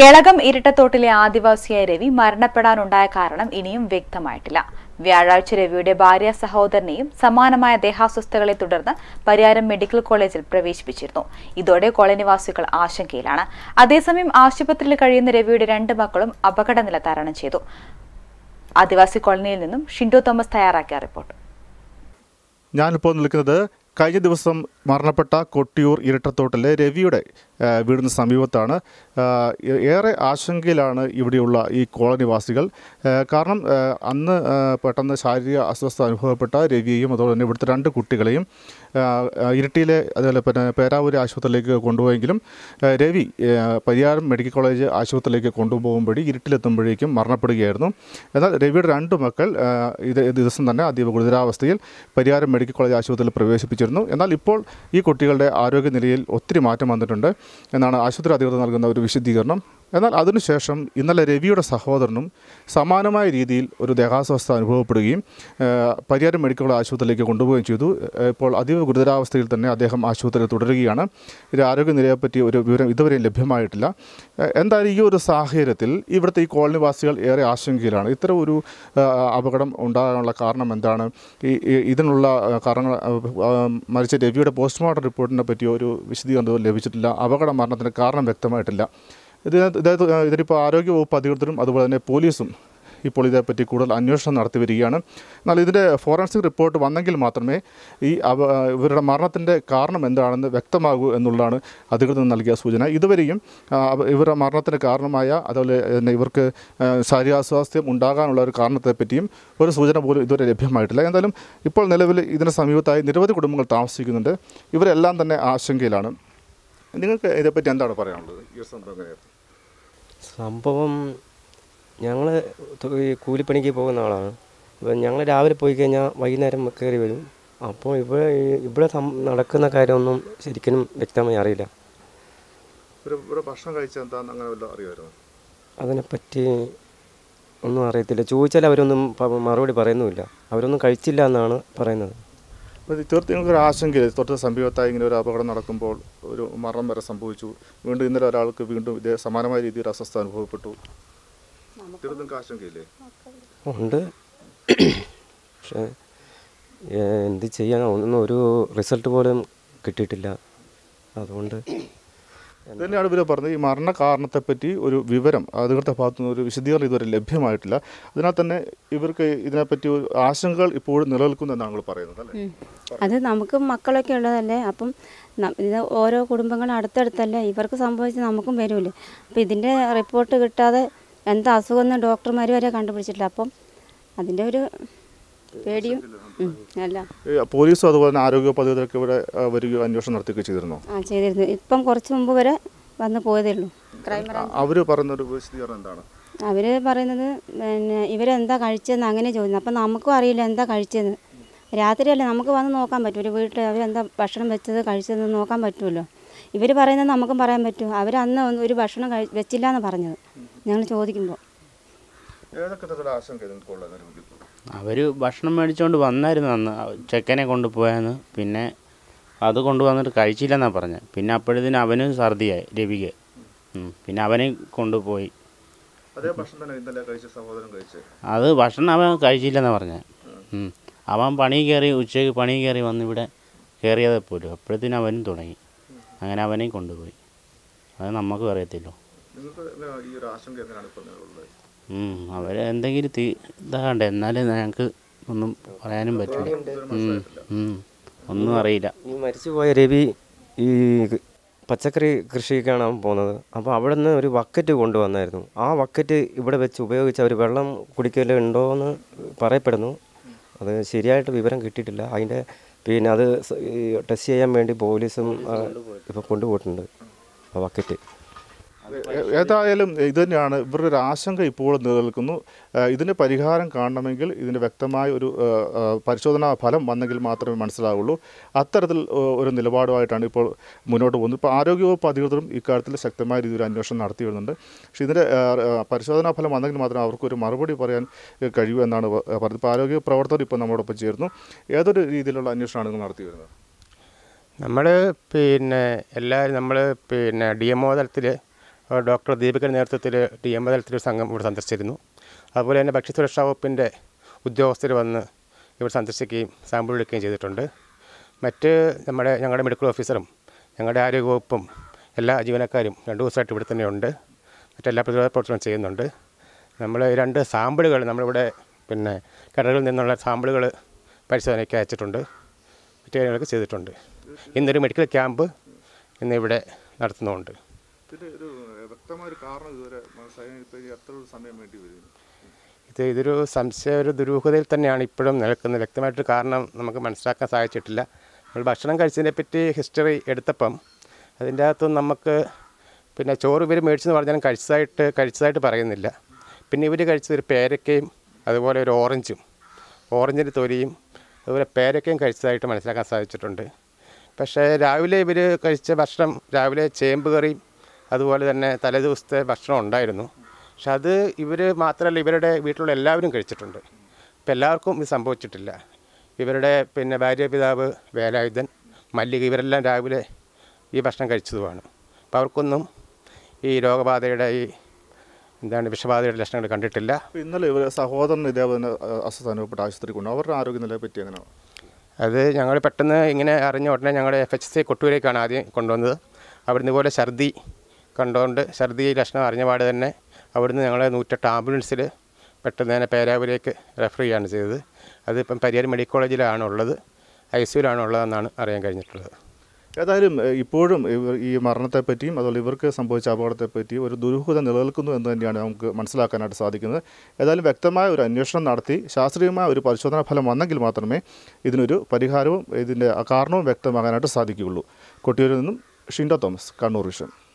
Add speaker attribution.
Speaker 1: കേളകം ഇരട്ടത്തോട്ടിലെ ആദിവാസിയായ രവി മരണപ്പെടാനുണ്ടായ കാരണം ഇനിയും വ്യക്തമായിട്ടില്ല വ്യാഴാഴ്ച രവിയുടെ ഭാര്യ സഹോദരനെയും സമാനമായ ദേഹാസ്വസ്ഥകളെ തുടർന്ന് പരിയാരം മെഡിക്കൽ കോളേജിൽ പ്രവേശിപ്പിച്ചിരുന്നു ഇതോടെ കോളനിവാസികൾ ആശങ്കയിലാണ് അതേസമയം ആശുപത്രിയിൽ കഴിയുന്ന രവിയുടെ രണ്ട് മക്കളും അപകടനില തരണം ചെയ്തു ആദിവാസി കോളനിയിൽ നിന്നും ഷിൻഡോ തോമസ് തയ്യാറാക്കിയ റിപ്പോർട്ട്
Speaker 2: ഞാനിപ്പോൾ നിൽക്കുന്നത് കഴിഞ്ഞ ദിവസം മരണപ്പെട്ട കൊട്ടിയൂർ ഇരട്ടത്തോട്ടിലെ രവിയുടെ വീടിന് സമീപത്താണ് ഏറെ ആശങ്കയിലാണ് ഇവിടെയുള്ള ഈ കോളനിവാസികൾ കാരണം അന്ന് പെട്ടെന്ന് ശാരീരിക അസ്വസ്ഥ അനുഭവപ്പെട്ട രവിയെയും അതുപോലെ തന്നെ ഇവിടുത്തെ രണ്ട് കുട്ടികളെയും ഇരട്ടിയിലെ അതുപോലെ പിന്നെ പേരാവൂർ ആശുപത്രിയിലേക്ക് കൊണ്ടുപോയെങ്കിലും രവി പരിയാരം മെഡിക്കൽ കോളേജ് ആശുപത്രിയിലേക്ക് കൊണ്ടുപോകുമ്പോഴേ ഇരുട്ടിലെത്തുമ്പോഴേക്കും മരണപ്പെടുകയായിരുന്നു എന്നാൽ രവിയുടെ രണ്ട് മക്കൾ ഇത് ദിവസം തന്നെ അതീവ ഗുരുതരാവസ്ഥയിൽ പരിയാരം മെഡിക്കൽ കോളേജ് ആശുപത്രിയിൽ പ്രവേശിപ്പിച്ചു ഉണ്ടായിരുന്നു എന്നാൽ ഇപ്പോൾ ഈ കുട്ടികളുടെ ആരോഗ്യനിലയിൽ ഒത്തിരി മാറ്റം വന്നിട്ടുണ്ട് എന്നാണ് ആശുപത്രി അധികൃതർ നൽകുന്ന ഒരു വിശദീകരണം എന്നാൽ അതിനുശേഷം ഇന്നലെ രവിയുടെ സഹോദരനും സമാനമായ രീതിയിൽ ഒരു ദേഹാസ്വസ്ഥ അനുഭവപ്പെടുകയും പരിയാരം മെഡിക്കൽ ആശുപത്രിയിലേക്ക് കൊണ്ടുപോവുകയും ചെയ്തു ഇപ്പോൾ അതീവ ഗുരുതരാവസ്ഥയിൽ തന്നെ അദ്ദേഹം ആശുപത്രിയിൽ തുടരുകയാണ് ഒരു ആരോഗ്യനിലയെപ്പറ്റി ഒരു വിവരം ഇതുവരെയും ലഭ്യമായിട്ടില്ല എന്തായാലും ഈ ഒരു സാഹചര്യത്തിൽ ഇവിടുത്തെ ഈ കോളനിവാസികൾ ഏറെ ആശങ്കയിലാണ് ഇത്തരം ഒരു അപകടം ഉണ്ടാകാനുള്ള കാരണം എന്താണ് ഈ ഇതിനുള്ള കാരണങ്ങൾ മരിച്ച രവിയുടെ പോസ്റ്റ്മോർട്ടം റിപ്പോർട്ടിനെ പറ്റി ഒരു വിശദീകരണം ലഭിച്ചിട്ടില്ല അപകട മരണത്തിന് കാരണം വ്യക്തമായിട്ടില്ല ഇതിനകത്ത് ഇതായത് ഇതിനിപ്പോൾ ആരോഗ്യവകുപ്പ് അധികൃതരും അതുപോലെ തന്നെ പോലീസും ഇപ്പോൾ ഇതേപ്പറ്റി കൂടുതൽ അന്വേഷണം നടത്തി വരികയാണ് എന്നാൽ ഇതിൻ്റെ ഫോറൻസിക് റിപ്പോർട്ട് വന്നെങ്കിൽ മാത്രമേ ഈ ഇവരുടെ മരണത്തിൻ്റെ കാരണം എന്താണെന്ന് വ്യക്തമാകൂ എന്നുള്ളതാണ് അധികൃതർ നൽകിയ സൂചന ഇതുവരെയും ഇവരുടെ മരണത്തിന് കാരണമായ അതുപോലെ തന്നെ ഇവർക്ക് ശാരീരാസ്വാസ്ഥ്യം ഉണ്ടാകാനുള്ള ഒരു കാരണത്തെപ്പറ്റിയും ഒരു സൂചന പോലും ഇതുവരെ ലഭ്യമായിട്ടില്ല എന്തായാലും ഇപ്പോൾ നിലവിൽ ഇതിന് സമീപത്തായി നിരവധി കുടുംബങ്ങൾ താമസിക്കുന്നുണ്ട് ഇവരെല്ലാം തന്നെ ആശങ്കയിലാണ് നിങ്ങൾക്ക് ഇതേപ്പറ്റി എന്താണ് പറയാനുള്ളത് ഈ സംഭവം എങ്ങനെയായിരുന്നു സംഭവം ഞങ്ങൾ ഈ കൂലിപ്പണിക്ക് പോകുന്ന ആളാണ്
Speaker 1: ഇപ്പം ഞങ്ങൾ രാവിലെ പോയി കഴിഞ്ഞാൽ വൈകുന്നേരം കയറി വരും അപ്പോൾ ഇവിടെ ഇവിടെ നടക്കുന്ന കാര്യമൊന്നും ശരിക്കും വ്യക്തമായി അറിയില്ല
Speaker 2: ഭക്ഷണം കഴിച്ചാൽ എന്താണെന്ന് അങ്ങനെ വല്ല
Speaker 1: അതിനെപ്പറ്റി ഒന്നും അറിയത്തില്ല ചോദിച്ചാൽ അവരൊന്നും മറുപടി പറയുന്നുമില്ല അവരൊന്നും കഴിച്ചില്ല എന്നാണ് പറയുന്നത്
Speaker 2: തീർത്തും ഒരു ആശങ്കയില്ല തൊട്ട് സമീപത്തായി ഇങ്ങനെ ഒരു അപകടം നടക്കുമ്പോൾ ഒരു മരണം വരെ സംഭവിച്ചു വീണ്ടും ഇന്നലെ ഒരാൾക്ക് വീണ്ടും ഇതേ സമാനമായ രീതിയിൽ അസ്വസ്ഥ അനുഭവപ്പെട്ടു തീർത്തും ആശങ്കയില്ലേ
Speaker 1: ഉണ്ട് പക്ഷേ എന്ത് ചെയ്യാൻ ഒന്നും ഒരു റിസൾട്ട് പോലും കിട്ടിയിട്ടില്ല അതുകൊണ്ട്
Speaker 2: തന്നെയാണ് ഇവർ പറഞ്ഞത് ഈ മരണ കാരണത്തെപ്പറ്റി ഒരു വിവരം അധികൃത ഭാഗത്തു നിന്ന് ഒരു വിശദീകരണം ഇതുവരെ ലഭ്യമായിട്ടില്ല അതിനാൽ തന്നെ ഇവർക്ക് ഇതിനെപ്പറ്റി ഒരു ആശങ്കകൾ ഇപ്പോഴും നിലനിൽക്കുന്നെന്നാണ് നിങ്ങൾ
Speaker 1: പറയുന്നത് അത് നമുക്ക് മക്കളൊക്കെ ഉള്ളതല്ലേ അപ്പം ഇത് ഓരോ കുടുംബങ്ങളും അടുത്തടുത്തല്ലേ ഇവർക്ക് സംഭവിച്ച് നമുക്കും വരുമല്ലേ അപ്പം ഇതിൻ്റെ റിപ്പോർട്ട് കിട്ടാതെ എന്താ അസുഖം അസുഖമെന്ന് ഡോക്ടർമാർ വരെ കണ്ടുപിടിച്ചിട്ടില്ല അപ്പം അതിൻ്റെ ഒരു പേടിയും അല്ല
Speaker 2: പോലീസും അതുപോലെ തന്നെ ആരോഗ്യ പദ്ധതിയൊക്കെ ഇവിടെ വരികയോ അന്വേഷണം നടത്തുകയോ ചെയ്തിരുന്നു
Speaker 1: ആ ചെയ്തിരുന്നു ഇപ്പം കുറച്ച് മുമ്പ് വരെ വന്ന് പോയതേ ഉള്ളൂ
Speaker 2: അവർ പറയുന്നൊരു എന്താണ്
Speaker 1: അവര് പറയുന്നത് പിന്നെ ഇവരെന്താ കഴിച്ചതെന്ന് അങ്ങനെ ചോദിക്കുന്നത് അപ്പം നമുക്കും അറിയില്ല എന്താ കഴിച്ചതെന്ന് രാത്രിയല്ലേ നമുക്ക് വന്ന് നോക്കാൻ പറ്റും ഒരു വീട്ടിൽ അവരെന്താ ഭക്ഷണം വെച്ചത് കഴിച്ചതെന്ന് നോക്കാൻ പറ്റുമല്ലോ ഇവർ പറയുന്നത് നമുക്കും പറയാൻ പറ്റും അവരന്ന് അന്ന് ഒരു ഭക്ഷണം കഴി വെച്ചില്ല എന്ന് പറഞ്ഞത് ഞങ്ങൾ ചോദിക്കുമ്പോൾ അവർ ഭക്ഷണം മേടിച്ചുകൊണ്ട് വന്നായിരുന്നു അന്ന് ചെക്കനെ കൊണ്ടുപോയെന്ന് പിന്നെ അത് കൊണ്ടുവന്നിട്ട് കഴിച്ചില്ലെന്നാണ് പറഞ്ഞത് പിന്നെ അപ്പോഴത്തേന് അവനും ഛർദിയായി രവിക്ക് പിന്നെ അവനെ കൊണ്ടുപോയി അത് ഭക്ഷണം അവൻ കഴിച്ചില്ലെന്നാണ് പറഞ്ഞത് അവൻ പണി കയറി ഉച്ചയ്ക്ക് പണി കയറി വന്ന് ഇവിടെ കയറിയത് പോലും അപ്പോഴത്തേനും അവനും തുടങ്ങി അങ്ങനെ അവനെയും കൊണ്ടുപോയി അത് നമുക്ക് അറിയത്തില്ലോ
Speaker 2: നിങ്ങൾക്ക് ഈ
Speaker 1: അവർ എന്തെങ്കിലും തീ ഇതാകണ്ടേ എന്നാലേ ഞങ്ങൾക്ക് ഒന്നും പറയാനും പറ്റില്ല ഒന്നും അറിയില്ല ഈ പോയ രവി ഈ പച്ചക്കറി കൃഷിക്കാണ് പോകുന്നത് അപ്പോൾ അവിടെ നിന്ന് ഒരു വക്കറ്റ് കൊണ്ടുവന്നായിരുന്നു ആ വക്കറ്റ് ഇവിടെ വെച്ച് ഉപയോഗിച്ച് അവർ വെള്ളം കുടിക്കലുണ്ടോ എന്ന് പറയപ്പെടുന്നു അത് ശരിയായിട്ട് വിവരം കിട്ടിയിട്ടില്ല അതിൻ്റെ പിന്നെ അത് ടെസ്റ്റ് ചെയ്യാൻ വേണ്ടി പോലീസും ഇപ്പോൾ കൊണ്ടുപോയിട്ടുണ്ട് ആ വക്കറ്റ്
Speaker 2: ഏതായാലും ഇത് തന്നെയാണ് ഇവരുടെ ഒരു ആശങ്ക ഇപ്പോഴും നിലനിൽക്കുന്നു ഇതിന് പരിഹാരം കാണണമെങ്കിൽ ഇതിന് വ്യക്തമായ ഒരു പരിശോധനാ ഫലം വന്നെങ്കിൽ മാത്രമേ മനസ്സിലാവുള്ളൂ അത്തരത്തിൽ ഒരു നിലപാടുമായിട്ടാണ് ഇപ്പോൾ മുന്നോട്ട് പോകുന്നത് ഇപ്പോൾ ആരോഗ്യവകുപ്പ് അധികൃതരും ഇക്കാര്യത്തിൽ ശക്തമായ രീതിയിൽ അന്വേഷണം നടത്തി വരുന്നുണ്ട് പക്ഷേ ഇതിൻ്റെ പരിശോധനാ ഫലം വന്നെങ്കിൽ മാത്രമേ അവർക്കൊരു മറുപടി പറയാൻ കഴിയൂ എന്നാണ് പറഞ്ഞത് ഇപ്പോൾ ആരോഗ്യ പ്രവർത്തകർ ഇപ്പോൾ നമ്മോടൊപ്പം ചേർന്നു ഏതൊരു രീതിയിലുള്ള അന്വേഷണമാണ് നിങ്ങൾ നടത്തി വരുന്നത്
Speaker 1: നമ്മൾ പിന്നെ എല്ലാവരും നമ്മൾ പിന്നെ ഡി എം തലത്തിൽ ഡോക്ടർ ദീപികയുടെ നേതൃത്വത്തിൽ ടി എം തലത്തിലൊരു സംഘം ഇവിടെ സന്ദർശിച്ചിരുന്നു അതുപോലെ തന്നെ ഭക്ഷ്യസുരക്ഷാ വകുപ്പിൻ്റെ ഉദ്യോഗസ്ഥർ വന്ന് ഇവിടെ സന്ദർശിക്കുകയും സാമ്പിൾ എടുക്കുകയും ചെയ്തിട്ടുണ്ട് മറ്റ് നമ്മുടെ ഞങ്ങളുടെ മെഡിക്കൽ ഓഫീസറും ഞങ്ങളുടെ ആരോഗ്യവകുപ്പും എല്ലാ ജീവനക്കാരും രണ്ട് ദിവസമായിട്ട് ഇവിടെ തന്നെയുണ്ട് മറ്റെല്ലാ പ്രതിരോധ പ്രവർത്തനവും ചെയ്യുന്നുണ്ട് നമ്മൾ രണ്ട് സാമ്പിളുകൾ നമ്മളിവിടെ പിന്നെ കടകളിൽ നിന്നുള്ള സാമ്പിളുകൾ പരിശോധനയ്ക്ക് അയച്ചിട്ടുണ്ട് മറ്റു കാര്യങ്ങളൊക്കെ ചെയ്തിട്ടുണ്ട് ഇന്നൊരു മെഡിക്കൽ ക്യാമ്പ് ഇന്നിവിടെ നടത്തുന്നുണ്ട്
Speaker 2: വ്യക്തമായ ഒരു കാരണം ഇതുവരെ മനസ്സിലായി എത്ര സമയം വേണ്ടി
Speaker 1: ഇത് ഇതൊരു സംശയ ഒരു ദുരൂഹതയിൽ തന്നെയാണ് ഇപ്പോഴും നിൽക്കുന്നത് വ്യക്തമായിട്ട് കാരണം നമുക്ക് മനസ്സിലാക്കാൻ സാധിച്ചിട്ടില്ല നമ്മൾ ഭക്ഷണം കഴിച്ചതിനെ പറ്റി ഹിസ്റ്ററി എടുത്തപ്പം അതിൻ്റെ അകത്ത് നമുക്ക് പിന്നെ ചോറ് ഇവർ മേടിച്ചെന്ന് പറഞ്ഞാലും കഴിച്ചതായിട്ട് കഴിച്ചതായിട്ട് പറയുന്നില്ല പിന്നെ ഇവർ കഴിച്ചത് ഒരു പേരക്കയും അതുപോലെ ഒരു ഓറഞ്ചും ഓറഞ്ചിൻ്റെ തൊലിയും അതുപോലെ പേരക്കയും കഴിച്ചതായിട്ട് മനസ്സിലാക്കാൻ സാധിച്ചിട്ടുണ്ട് പക്ഷേ രാവിലെ ഇവർ കഴിച്ച ഭക്ഷണം രാവിലെ ചേമ്പ് കറിയും അതുപോലെ തന്നെ തലേദിവസത്തെ ഭക്ഷണം ഉണ്ടായിരുന്നു പക്ഷെ അത് ഇവർ മാത്രമല്ല ഇവരുടെ വീട്ടിലുള്ള എല്ലാവരും കഴിച്ചിട്ടുണ്ട് ഇപ്പം എല്ലാവർക്കും ഇത് സംഭവിച്ചിട്ടില്ല ഇവരുടെ പിന്നെ ഭാര്യ പിതാവ് വേലായുധൻ മല്ലിക ഇവരെല്ലാം രാവിലെ ഈ ഭക്ഷണം കഴിച്ചതുമാണ് അപ്പോൾ അവർക്കൊന്നും ഈ രോഗബാധയുടെ ഈ എന്താണ് വിഷബാധയുടെ ലക്ഷണങ്ങൾ കണ്ടിട്ടില്ല
Speaker 2: ഇന്നലെ ഇവർ സഹോദരൻ ഇതേപോലെ അസ്വസ്ഥ അനുഭവപ്പെട്ട ആശുപത്രി കൊണ്ട് അവരുടെ ആരോഗ്യനിലയെ പറ്റി എങ്ങനെയാണ്
Speaker 1: അത് ഞങ്ങൾ പെട്ടെന്ന് ഇങ്ങനെ അറിഞ്ഞ ഉടനെ ഞങ്ങളുടെ എഫ് എച്ച് സി കൊട്ടൂരേക്കാണ് ആദ്യം കൊണ്ടുവന്നത് അവിടുന്ന് പോലെ ഛർദി കണ്ടുകൊണ്ട് ഛർദി ലക്ഷണം അറിഞ്ഞ പാട് തന്നെ അവിടുന്ന് ഞങ്ങളെ നൂറ്റെട്ട് ആംബുലൻസിൽ പെട്ടെന്ന് തന്നെ പേരാവൂരേക്ക് റെഫർ ചെയ്യുകയാണ് ചെയ്തത് അതിപ്പം പരിയാർ മെഡിക്കൽ കോളേജിലാണ് ഉള്ളത് ഐ സിയുലാണ് ഉള്ളതെന്നാണ് അറിയാൻ കഴിഞ്ഞിട്ടുള്ളത്
Speaker 2: ഏതായാലും ഇപ്പോഴും ഈ മരണത്തെപ്പറ്റിയും അതുപോലെ ഇവർക്ക് സംഭവിച്ച അപകടത്തെപ്പറ്റിയും ഒരു ദുരൂഹത നിലനിൽക്കുന്നു എന്ന് തന്നെയാണ് നമുക്ക് മനസ്സിലാക്കാനായിട്ട് സാധിക്കുന്നത് ഏതായാലും വ്യക്തമായ ഒരു അന്വേഷണം നടത്തി ശാസ്ത്രീയമായ ഒരു പരിശോധനാ ഫലം വന്നെങ്കിൽ മാത്രമേ ഇതിനൊരു പരിഹാരവും ഇതിൻ്റെ കാരണവും വ്യക്തമാകാനായിട്ട് സാധിക്കുകയുള്ളൂ കൊട്ടിയൂരിൽ നിന്നും ഷിൻഡോ തോമസ് കണ്ണൂർ വിഷൻ